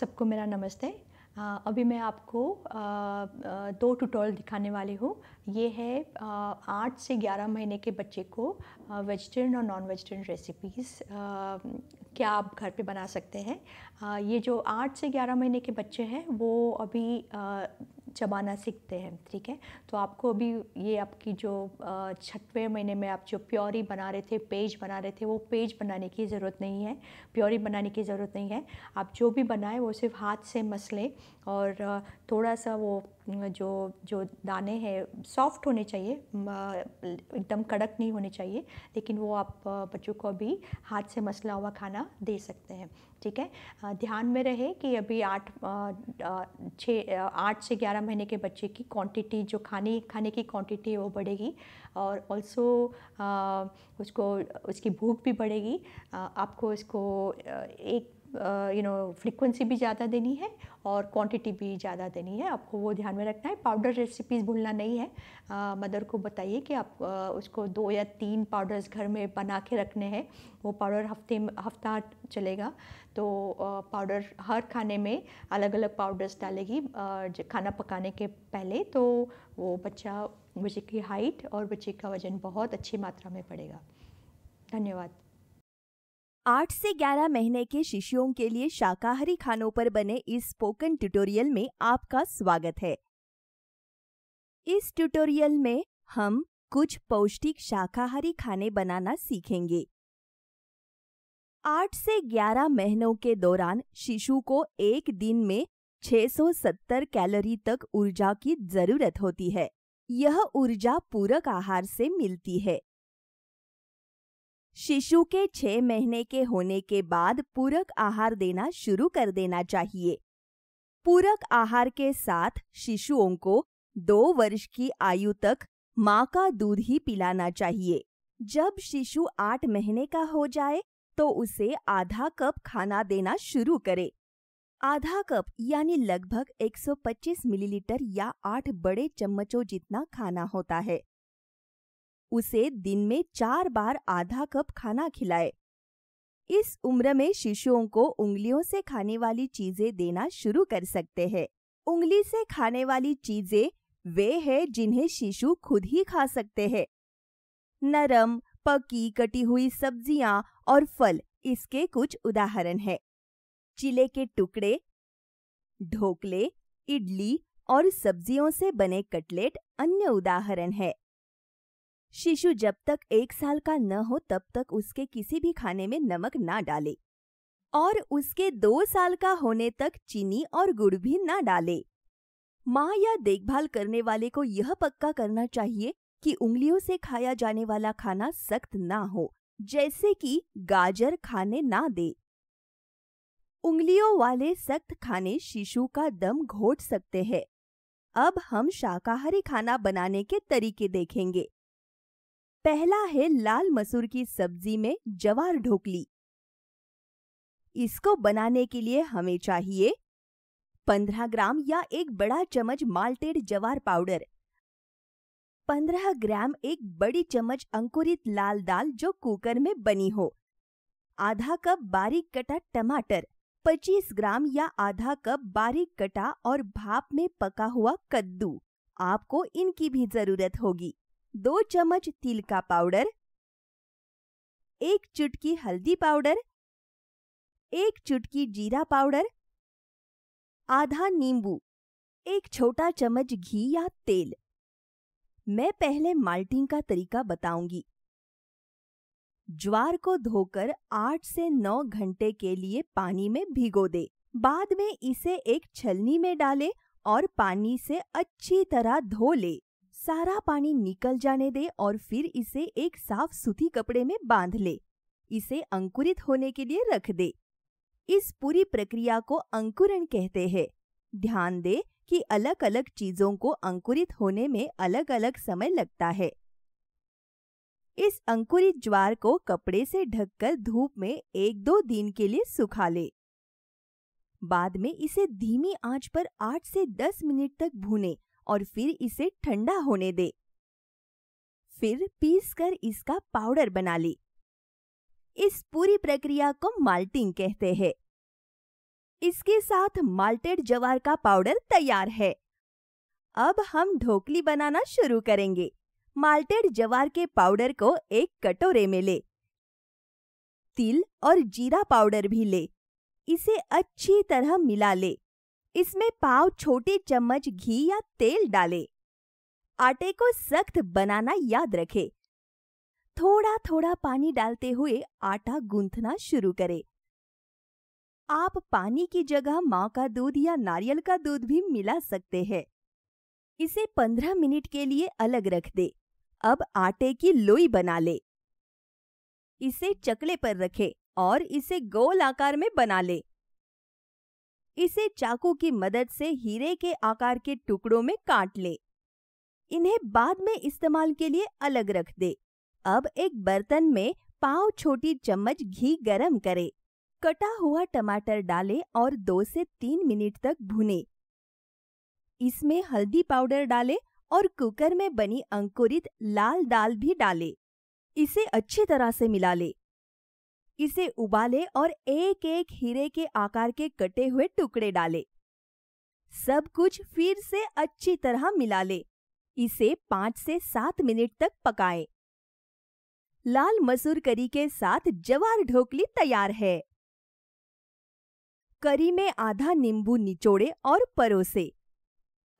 सबको मेरा नमस्ते अभी मैं आपको दो ट्यूटोरियल दिखाने वाली हूँ ये है आठ से ग्यारह महीने के बच्चे को वेजिटेरियन और नॉन वेजिटेरियन रेसिपीज़ क्या आप घर पे बना सकते हैं ये जो आठ से ग्यारह महीने के बच्चे हैं वो अभी चबाना सीखते हैं ठीक है तो आपको अभी ये आपकी जो छठवें महीने में आप जो प्योरी बना रहे थे पेज बना रहे थे वो पेज बनाने की ज़रूरत नहीं है प्योरी बनाने की ज़रूरत नहीं है आप जो भी बनाएं वो सिर्फ हाथ से मसलें और थोड़ा सा वो जो जो दाने हैं सॉफ्ट होने चाहिए एकदम कड़क नहीं होने चाहिए लेकिन वो आप बच्चों को अभी हाथ से मसला हुआ खाना दे सकते हैं ठीक है ध्यान में रहे कि अभी आठ छः आठ से ग्यारह महीने के बच्चे की क्वांटिटी जो खाने खाने की क्वांटिटी है वो बढ़ेगी और ऑल्सो उसको उसकी भूख भी बढ़ेगी आपको इसको एक यू नो फ्रीक्वेंसी भी ज़्यादा देनी है और क्वांटिटी भी ज़्यादा देनी है आपको वो ध्यान में रखना है पाउडर रेसिपीज़ भूलना नहीं है आ, मदर को बताइए कि आप आ, उसको दो या तीन पाउडर्स घर में बना के रखने हैं वो पाउडर हफ्ते हफ्ता चलेगा तो आ, पाउडर हर खाने में अलग अलग पाउडर्स डालेगी खाना पकाने के पहले तो वो बच्चा बच्चे की हाइट और बच्चे का वज़न बहुत अच्छी मात्रा में पड़ेगा धन्यवाद आठ से ग्यारह महीने के शिशुओं के लिए शाकाहारी खानों पर बने इस स्पोकन ट्यूटोरियल में आपका स्वागत है इस ट्यूटोरियल में हम कुछ पौष्टिक शाकाहारी खाने बनाना सीखेंगे आठ से ग्यारह महीनों के दौरान शिशु को एक दिन में 670 कैलोरी तक ऊर्जा की जरूरत होती है यह ऊर्जा पूरक आहार से मिलती है शिशु के छह महीने के होने के बाद पूरक आहार देना शुरू कर देना चाहिए पूरक आहार के साथ शिशुओं को दो वर्ष की आयु तक माँ का दूध ही पिलाना चाहिए जब शिशु आठ महीने का हो जाए तो उसे आधा कप खाना देना शुरू करे आधा कप यानी लगभग 125 मिलीलीटर या आठ बड़े चम्मचों जितना खाना होता है उसे दिन में चार बार आधा कप खाना खिलाए इस उम्र में शिशुओं को उंगलियों से खाने वाली चीजें देना शुरू कर सकते हैं उंगली से खाने वाली चीजें वे हैं जिन्हें शिशु खुद ही खा सकते हैं नरम पकी कटी हुई सब्जियां और फल इसके कुछ उदाहरण हैं चिले के टुकड़े ढोकले इडली और सब्जियों से बने कटलेट अन्य उदाहरण है शिशु जब तक एक साल का न हो तब तक उसके किसी भी खाने में नमक ना डाले और उसके दो साल का होने तक चीनी और गुड़ भी ना डाले माँ या देखभाल करने वाले को यह पक्का करना चाहिए कि उंगलियों से खाया जाने वाला खाना सख्त ना हो जैसे कि गाजर खाने ना दे उंगलियों वाले सख्त खाने शिशु का दम घोट सकते हैं अब हम शाकाहारी खाना बनाने के तरीके देखेंगे पहला है लाल मसूर की सब्जी में जवार ढोकली इसको बनाने के लिए हमें चाहिए 15 ग्राम या एक बड़ा चम्मच माल्टेड जवार पाउडर 15 ग्राम एक बड़ी चम्मच अंकुरित लाल दाल जो कुकर में बनी हो आधा कप बारीक कटा टमाटर 25 ग्राम या आधा कप बारीक कटा और भाप में पका हुआ कद्दू आपको इनकी भी जरूरत होगी दो चम्मच तिल का पाउडर एक चुटकी हल्दी पाउडर एक चुटकी जीरा पाउडर आधा नींबू एक छोटा चम्मच घी या तेल मैं पहले माल्टिंग का तरीका बताऊंगी ज्वार को धोकर आठ से नौ घंटे के लिए पानी में भिगो दे बाद में इसे एक छलनी में डाले और पानी से अच्छी तरह धो ले सारा पानी निकल जाने दे और फिर इसे एक साफ सुथी कपड़े में बांध ले इसे अंकुरित होने के लिए रख दे इस पूरी प्रक्रिया को अंकुरण कहते हैं ध्यान दे कि अलग अलग चीजों को अंकुरित होने में अलग अलग समय लगता है इस अंकुरित ज्वार को कपड़े से ढककर धूप में एक दो दिन के लिए सुखा ले बाद में इसे धीमी आंच पर 8 से 10 मिनट तक भूने और फिर इसे ठंडा होने दे फिर पीस कर इसका पाउडर बना ले इस पूरी प्रक्रिया को माल्टिंग कहते हैं इसके साथ माल्टेड जवार का पाउडर तैयार है अब हम ढोकली बनाना शुरू करेंगे माल्टेड जवार के पाउडर को एक कटोरे में ले तिल और जीरा पाउडर भी ले इसे अच्छी तरह मिला ले इसमें पाव छोटे चम्मच घी या तेल डालें। आटे को सख्त बनाना याद रखें। थोड़ा थोड़ा पानी डालते हुए आटा गूंथना शुरू करें। आप पानी की जगह माँ का दूध या नारियल का दूध भी मिला सकते हैं इसे 15 मिनट के लिए अलग रख दे अब आटे की लोई बना ले इसे चकले पर रखें और इसे गोल आकार में बना ले इसे चाकू की मदद से हीरे के आकार के टुकड़ों में काट ले इन्हें बाद में इस्तेमाल के लिए अलग रख दे अब एक बर्तन में पाव छोटी चम्मच घी गरम करे कटा हुआ टमाटर डाले और दो से तीन मिनट तक भुने इसमें हल्दी पाउडर डाले और कुकर में बनी अंकुरित लाल दाल भी डाले इसे अच्छी तरह से मिला ले इसे उबाले और एक एक हीरे के आकार के कटे हुए टुकड़े डाले सब कुछ फिर से अच्छी तरह मिला ले इसे पांच से सात मिनट तक पकाए लाल मसूर करी के साथ जवार ढोकली तैयार है करी में आधा नींबू निचोड़े और परोसे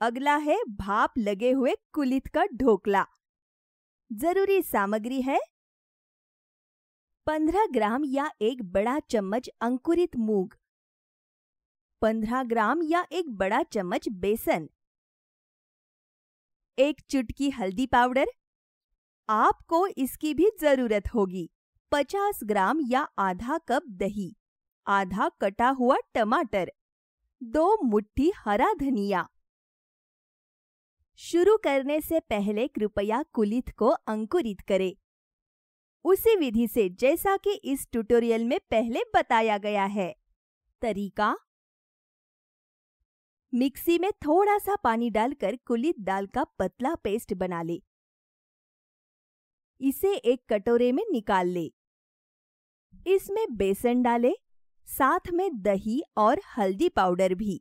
अगला है भाप लगे हुए कुलित का ढोकला जरूरी सामग्री है पंद्रह ग्राम या एक बड़ा चम्मच अंकुरित मूंग पंद्रह ग्राम या एक बड़ा चम्मच बेसन एक चुटकी हल्दी पाउडर आपको इसकी भी जरूरत होगी पचास ग्राम या आधा कप दही आधा कटा हुआ टमाटर दो मुट्ठी हरा धनिया शुरू करने से पहले कृपया कुलित को अंकुरित करें उसी विधि से जैसा कि इस ट्यूटोरियल में पहले बताया गया है तरीका मिक्सी में थोड़ा सा पानी डालकर कुलित दाल का पतला पेस्ट बना ले इसे एक कटोरे में निकाल ले इसमें बेसन डाले साथ में दही और हल्दी पाउडर भी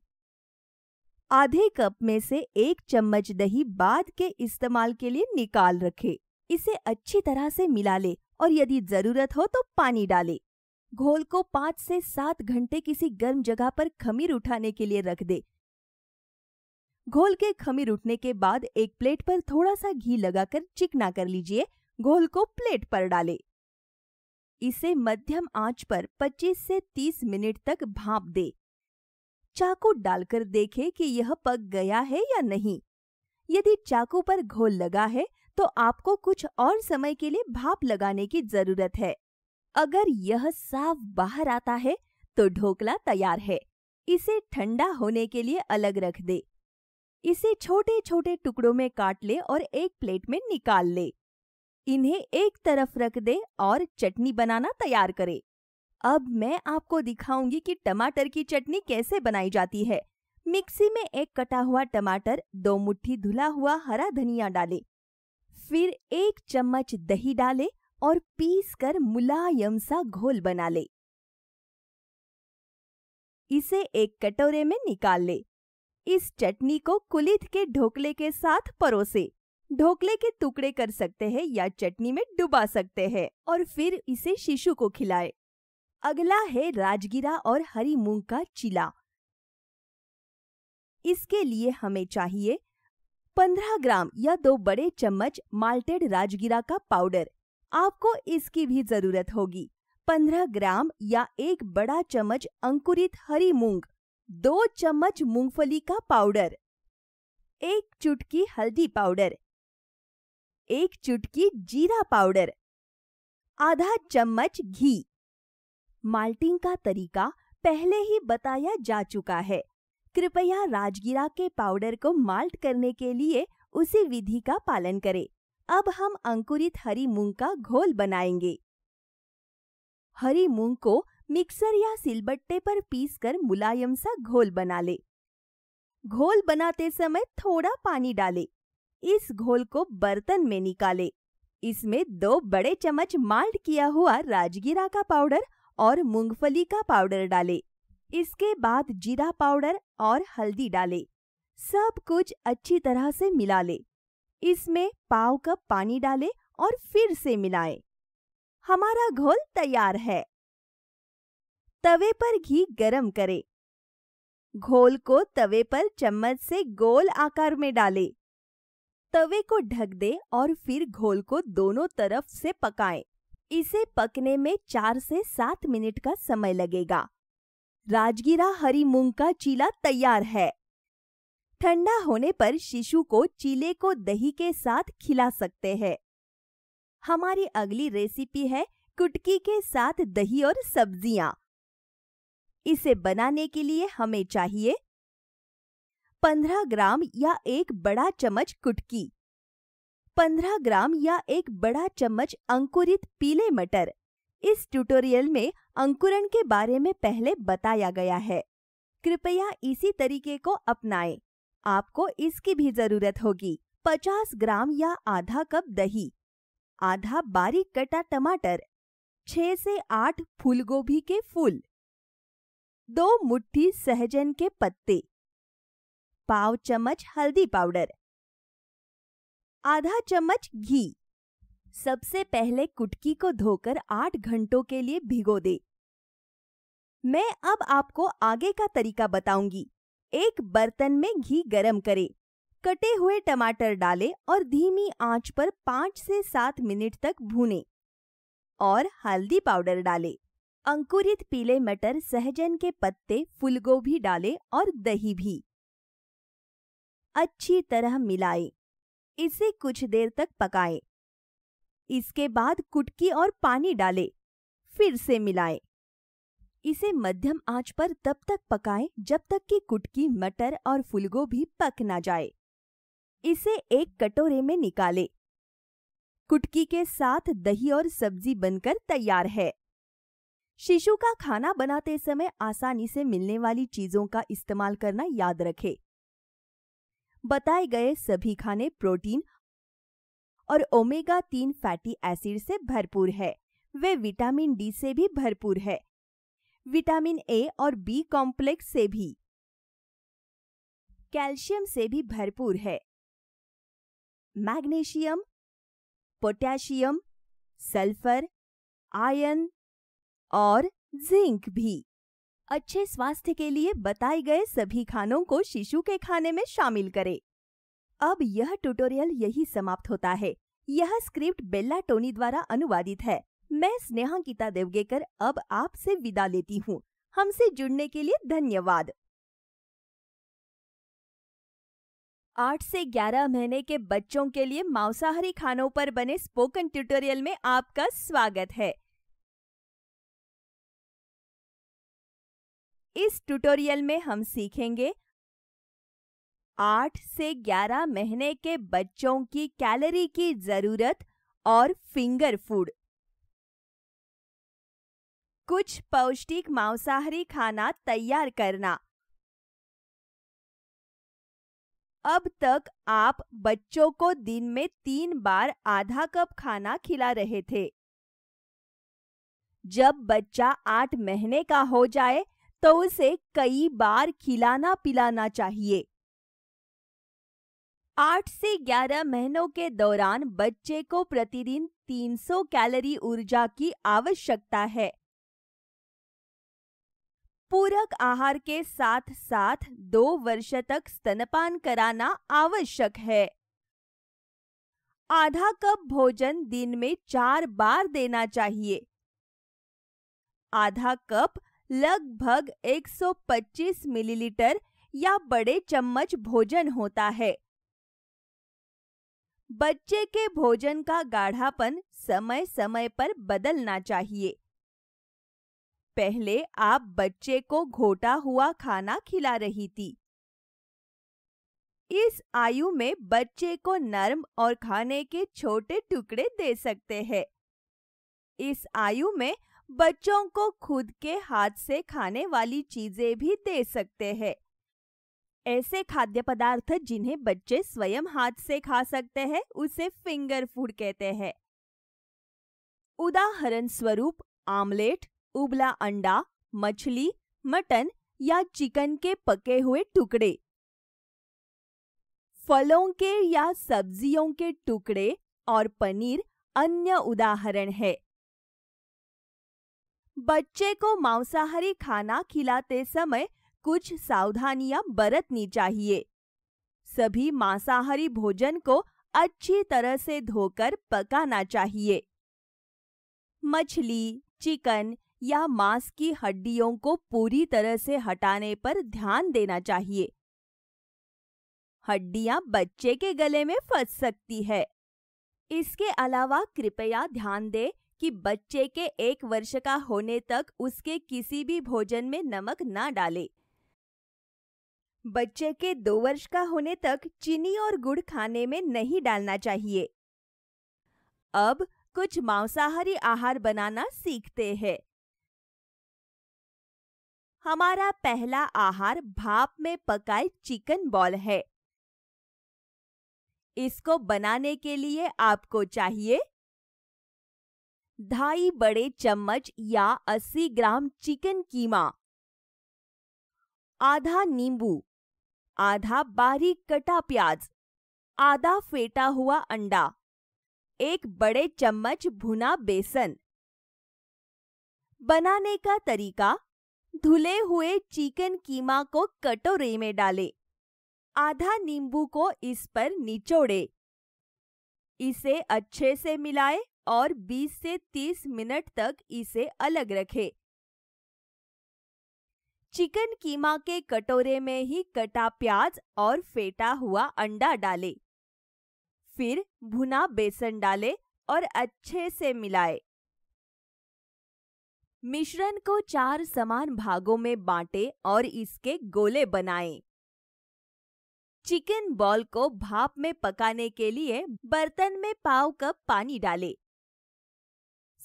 आधे कप में से एक चम्मच दही बाद के इस्तेमाल के लिए निकाल रखे इसे अच्छी तरह से मिला ले और यदि जरूरत हो तो पानी डाले घोल को पांच से सात घंटे किसी गर्म जगह पर खमीर उठाने के लिए रख दे घोल के खमीर उठने के बाद एक प्लेट पर थोड़ा सा घी लगाकर चिकना कर लीजिए घोल को प्लेट पर डाले इसे मध्यम आंच पर 25 से 30 मिनट तक भाप दे चाकू डालकर देखें कि यह पक गया है या नहीं यदि चाकू पर घोल लगा है तो आपको कुछ और समय के लिए भाप लगाने की जरूरत है अगर यह साफ बाहर आता है तो ढोकला तैयार है इसे ठंडा होने के लिए अलग रख दे इसे छोटे छोटे टुकड़ों में काट ले और एक प्लेट में निकाल ले इन्हें एक तरफ रख दे और चटनी बनाना तैयार करे अब मैं आपको दिखाऊंगी कि टमाटर की चटनी कैसे बनाई जाती है मिक्सी में एक कटा हुआ टमाटर दो मुट्ठी धुला हुआ हरा धनिया डालें फिर एक चम्मच दही डाले और पीस कर मुलायम सा घोल बना ले इसे एक कटोरे में निकाल ले इस चटनी को कुलित के ढोकले के साथ परोसे ढोकले के टुकड़े कर सकते हैं या चटनी में डुबा सकते हैं और फिर इसे शिशु को खिलाए अगला है राजगिरा और हरी मूंग का चिला इसके लिए हमें चाहिए 15 ग्राम या दो बड़े चम्मच माल्टेड राजगिरा का पाउडर आपको इसकी भी जरूरत होगी 15 ग्राम या एक बड़ा चम्मच अंकुरित हरी मूंग दो चम्मच मूंगफली का पाउडर एक चुटकी हल्दी पाउडर एक चुटकी जीरा पाउडर आधा चम्मच घी माल्टिंग का तरीका पहले ही बताया जा चुका है कृपया राजगिरा के पाउडर को माल्ट करने के लिए उसी विधि का पालन करें अब हम अंकुरित हरी मूंग का घोल बनाएंगे हरी मूंग को मिक्सर या सिलबट्टे पर पीसकर मुलायम सा घोल बना ले घोल बनाते समय थोड़ा पानी डाले इस घोल को बर्तन में निकाले इसमें दो बड़े चम्मच माल्ट किया हुआ राजगिरा का पाउडर और मूंगफली का पाउडर डाले इसके बाद जीरा पाउडर और हल्दी डालें सब कुछ अच्छी तरह से मिला लें इसमें पाव कप पानी डालें और फिर से मिलाएं। हमारा घोल तैयार है तवे पर घी गरम करें घोल को तवे पर चम्मच से गोल आकार में डालें। तवे को ढक दे और फिर घोल को दोनों तरफ से पकाएं। इसे पकने में चार से सात मिनट का समय लगेगा राजगीरा हरी मूंग का चीला तैयार है ठंडा होने पर शिशु को चीले को दही के साथ खिला सकते हैं हमारी अगली रेसिपी है कुटकी के साथ दही और सब्जियां इसे बनाने के लिए हमें चाहिए 15 ग्राम या एक बड़ा चम्मच कुटकी 15 ग्राम या एक बड़ा चम्मच अंकुरित पीले मटर इस ट्यूटोरियल में अंकुरण के बारे में पहले बताया गया है कृपया इसी तरीके को अपनाएं। आपको इसकी भी जरूरत होगी 50 ग्राम या आधा कप दही आधा बारीक कटा टमाटर 6 से 8 फूलगोभी के फूल दो मुट्ठी सहजन के पत्ते पाव चम्मच हल्दी पाउडर आधा चम्मच घी सबसे पहले कुटकी को धोकर आठ घंटों के लिए भिगो दे मैं अब आपको आगे का तरीका बताऊंगी एक बर्तन में घी गरम करें कटे हुए टमाटर डालें और धीमी आंच पर पाँच से सात मिनट तक भूनें और हल्दी पाउडर डालें अंकुरित पीले मटर सहजन के पत्ते फूलगोभी डालें और दही भी अच्छी तरह मिलाएं। इसे कुछ देर तक पकाएं। इसके बाद कुटकी और पानी डालें। फिर से मिलाएं। इसे मध्यम आंच पर तब तक पकाएं जब तक कि कुटकी मटर और फूलगोभी पक ना जाए इसे एक कटोरे में निकालें। कुटकी के साथ दही और सब्जी बनकर तैयार है शिशु का खाना बनाते समय आसानी से मिलने वाली चीजों का इस्तेमाल करना याद रखें। बताए गए सभी खाने प्रोटीन और ओमेगा तीन फैटी एसिड से भरपूर है वे विटामिन डी से भी भरपूर है विटामिन ए और बी कॉम्प्लेक्स से भी कैल्शियम से भी भरपूर है मैग्नीशियम पोटेशियम सल्फर आयन और जिंक भी अच्छे स्वास्थ्य के लिए बताए गए सभी खानों को शिशु के खाने में शामिल करें अब यह ट्यूटोरियल यही समाप्त होता है यह स्क्रिप्ट बेल्ला टोनी द्वारा अनुवादित है मैं स्नेहा गीता देवगेकर अब आपसे विदा लेती हूँ हमसे जुड़ने के लिए धन्यवाद आठ से ग्यारह महीने के बच्चों के लिए मांसाहारी खानों पर बने स्पोकन ट्यूटोरियल में आपका स्वागत है इस ट्यूटोरियल में हम सीखेंगे आठ से ग्यारह महीने के बच्चों की कैलोरी की जरूरत और फिंगर फूड कुछ पौष्टिक मांसाहारी खाना तैयार करना अब तक आप बच्चों को दिन में तीन बार आधा कप खाना खिला रहे थे जब बच्चा आठ महीने का हो जाए तो उसे कई बार खिलाना पिलाना चाहिए आठ से ग्यारह महीनों के दौरान बच्चे को प्रतिदिन 300 कैलोरी ऊर्जा की आवश्यकता है पूरक आहार के साथ साथ दो वर्ष तक स्तनपान कराना आवश्यक है आधा कप भोजन दिन में चार बार देना चाहिए आधा कप लगभग 125 मिलीलीटर या बड़े चम्मच भोजन होता है बच्चे के भोजन का गाढ़ापन समय समय पर बदलना चाहिए पहले आप बच्चे को घोटा हुआ खाना खिला रही थी इस आयु में बच्चे को नर्म और खाने के छोटे टुकड़े दे सकते हैं इस आयु में बच्चों को खुद के हाथ से खाने वाली चीजें भी दे सकते हैं ऐसे खाद्य पदार्थ जिन्हें बच्चे स्वयं हाथ से खा सकते हैं उसे फिंगर फूड कहते हैं उदाहरण स्वरूप आमलेट उबला अंडा मछली मटन या चिकन के पके हुए टुकड़े फलों के या सब्जियों के टुकड़े और पनीर अन्य उदाहरण है बच्चे को मांसाहारी खाना खिलाते समय कुछ सावधानियां बरतनी चाहिए सभी मांसाहारी भोजन को अच्छी तरह से धोकर पकाना चाहिए मछली चिकन या मांस की हड्डियों को पूरी तरह से हटाने पर ध्यान देना चाहिए हड्डियां बच्चे के गले में फंस सकती है इसके अलावा कृपया ध्यान दें कि बच्चे के एक वर्ष का होने तक उसके किसी भी भोजन में नमक ना डालें। बच्चे के दो वर्ष का होने तक चीनी और गुड़ खाने में नहीं डालना चाहिए अब कुछ मांसाहारी आहार बनाना सीखते हैं हमारा पहला आहार भाप में पकाए चिकन बॉल है इसको बनाने के लिए आपको चाहिए ढाई बड़े चम्मच या 80 ग्राम चिकन कीमा आधा नींबू आधा बारीक कटा प्याज आधा फेटा हुआ अंडा एक बड़े चम्मच भुना बेसन बनाने का तरीका धुले हुए चिकन कीमा को कटोरे में डालें। आधा नींबू को इस पर निचोड़े इसे अच्छे से मिलाएं और 20 से 30 मिनट तक इसे अलग रखें। चिकन कीमा के कटोरे में ही कटा प्याज और फेटा हुआ अंडा डालें। फिर भुना बेसन डालें और अच्छे से मिलाएं। मिश्रण को चार समान भागों में बांटे और इसके गोले बनाएं। चिकन बॉल को भाप में पकाने के लिए बर्तन में पाव कप पानी डालें।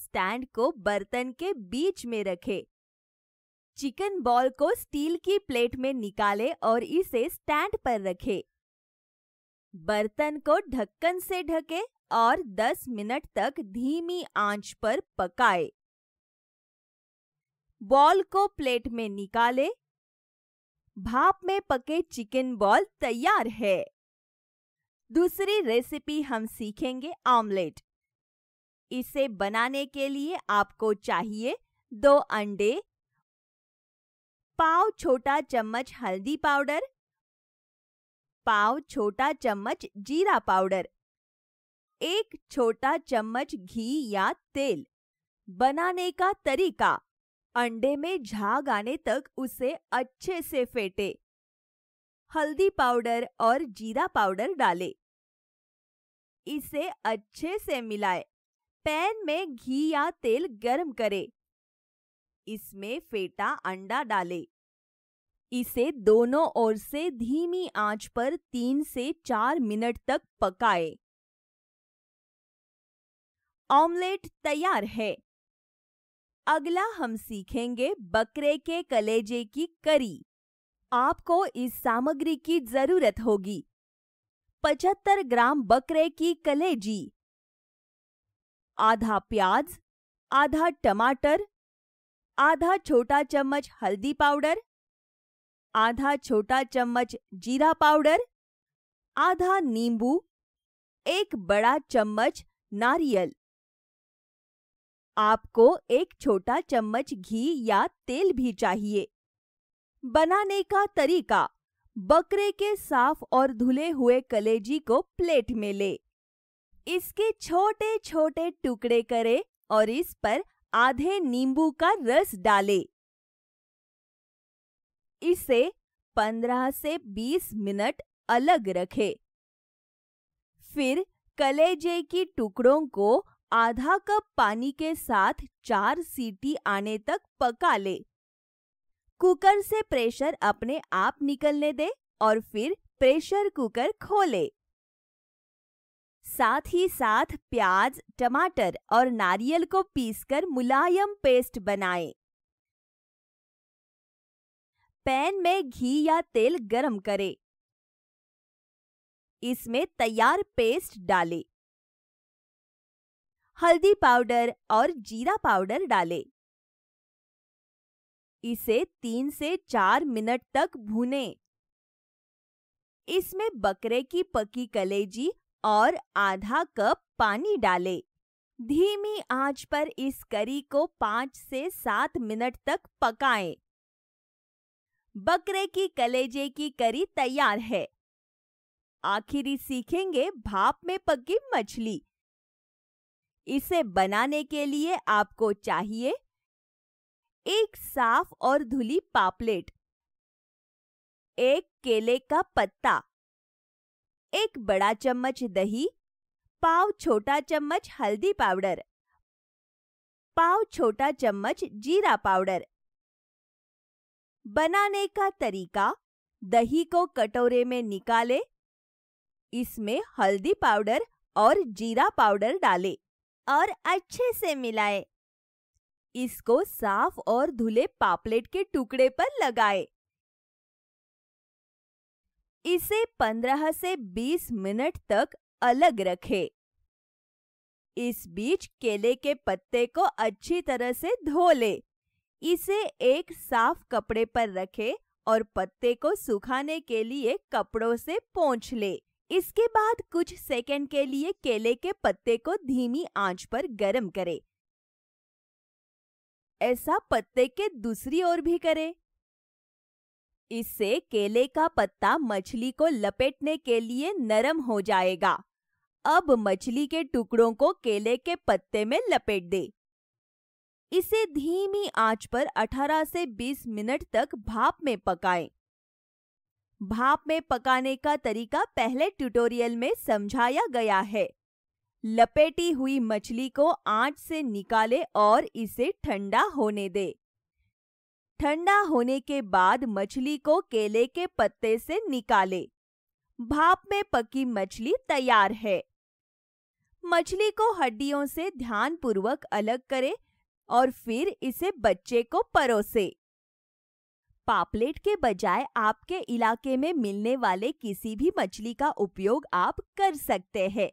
स्टैंड को बर्तन के बीच में रखें। चिकन बॉल को स्टील की प्लेट में निकालें और इसे स्टैंड पर रखें। बर्तन को ढक्कन से ढके और 10 मिनट तक धीमी आंच पर पकाएं। बॉल को प्लेट में निकाले भाप में पके चिकन बॉल तैयार है दूसरी रेसिपी हम सीखेंगे ऑमलेट इसे बनाने के लिए आपको चाहिए दो अंडे पाव छोटा चम्मच हल्दी पाउडर पाव छोटा चम्मच जीरा पाउडर एक छोटा चम्मच घी या तेल बनाने का तरीका अंडे में झाग आने तक उसे अच्छे से फेटे हल्दी पाउडर और जीरा पाउडर डालें। इसे अच्छे से मिलाए पैन में घी या तेल गर्म करें। इसमें फेटा अंडा डालें। इसे दोनों ओर से धीमी आंच पर तीन से चार मिनट तक पकाएं। ऑमलेट तैयार है अगला हम सीखेंगे बकरे के कलेजे की करी आपको इस सामग्री की जरूरत होगी 75 ग्राम बकरे की कलेजी आधा प्याज आधा टमाटर आधा छोटा चम्मच हल्दी पाउडर आधा छोटा चम्मच जीरा पाउडर आधा नींबू एक बड़ा चम्मच नारियल आपको एक छोटा चम्मच घी या तेल भी चाहिए बनाने का तरीका बकरे के साफ और धुले हुए कलेजी को प्लेट में ले इसके छोटे छोटे टुकड़े करें और इस पर आधे नींबू का रस डालें। इसे 15 से 20 मिनट अलग रखें। फिर कलेजे की टुकड़ों को आधा कप पानी के साथ चार सीटी आने तक पका ले कुकर से प्रेशर अपने आप निकलने दे और फिर प्रेशर कुकर खोले साथ ही साथ प्याज टमाटर और नारियल को पीसकर मुलायम पेस्ट बनाएं। पैन में घी या तेल गरम करें। इसमें तैयार पेस्ट डालें। हल्दी पाउडर और जीरा पाउडर डालें। इसे तीन से चार मिनट तक भूने इसमें बकरे की पकी कलेजी और आधा कप पानी डालें। धीमी आंच पर इस करी को पांच से सात मिनट तक पकाएं। बकरे की कलेजे की करी तैयार है आखिरी सीखेंगे भाप में पकी मछली इसे बनाने के लिए आपको चाहिए एक साफ और धुली पापलेट एक केले का पत्ता एक बड़ा चम्मच दही पाव छोटा चम्मच हल्दी पाउडर पाव छोटा चम्मच जीरा पाउडर बनाने का तरीका दही को कटोरे में निकाले इसमें हल्दी पाउडर और जीरा पाउडर डालें। और अच्छे से मिलाए इसको साफ और धुले पापलेट के टुकड़े पर लगाए इसे 15 से 20 मिनट तक अलग रखें। इस बीच केले के पत्ते को अच्छी तरह से धो ले इसे एक साफ कपड़े पर रखें और पत्ते को सुखाने के लिए कपड़ों से पोंछ ले इसके बाद कुछ सेकंड के लिए केले के पत्ते को धीमी आंच पर गरम करें। ऐसा पत्ते के दूसरी ओर भी करें। इससे केले का पत्ता मछली को लपेटने के लिए नरम हो जाएगा अब मछली के टुकड़ों को केले के पत्ते में लपेट दे इसे धीमी आंच पर 18 से 20 मिनट तक भाप में पकाएं। भाप में पकाने का तरीका पहले ट्यूटोरियल में समझाया गया है लपेटी हुई मछली को आंच से निकाले और इसे ठंडा होने दे ठंडा होने के बाद मछली को केले के पत्ते से निकाले भाप में पकी मछली तैयार है मछली को हड्डियों से ध्यानपूर्वक अलग करें और फिर इसे बच्चे को परोसे पापलेट के बजाय आपके इलाके में मिलने वाले किसी भी मछली का उपयोग आप कर सकते हैं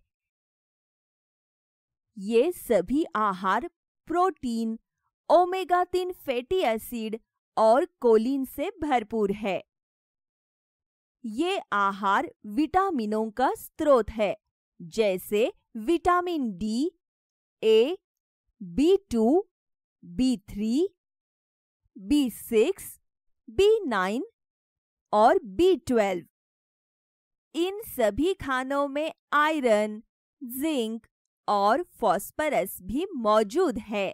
ये सभी आहार प्रोटीन ओमेगा तीन फैटी एसिड और कोलिन से भरपूर है ये आहार विटामिनों का स्रोत है जैसे vitamin D A B two B three B six B9 और B12। इन सभी खानों में आयरन जिंक और फॉस्फरस भी मौजूद है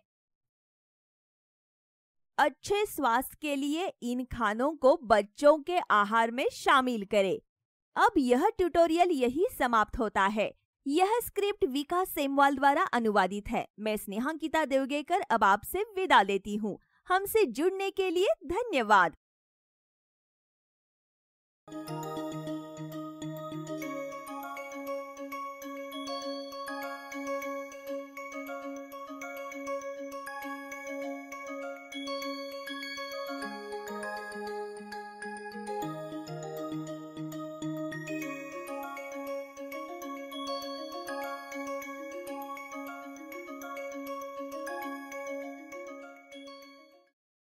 अच्छे स्वास्थ्य के लिए इन खानों को बच्चों के आहार में शामिल करें। अब यह ट्यूटोरियल यही समाप्त होता है यह स्क्रिप्ट विकास सेमवाल द्वारा अनुवादित है मैं स्नेहांकिता देवगेकर अब आपसे विदा लेती हूँ हमसे जुड़ने के लिए धन्यवाद Música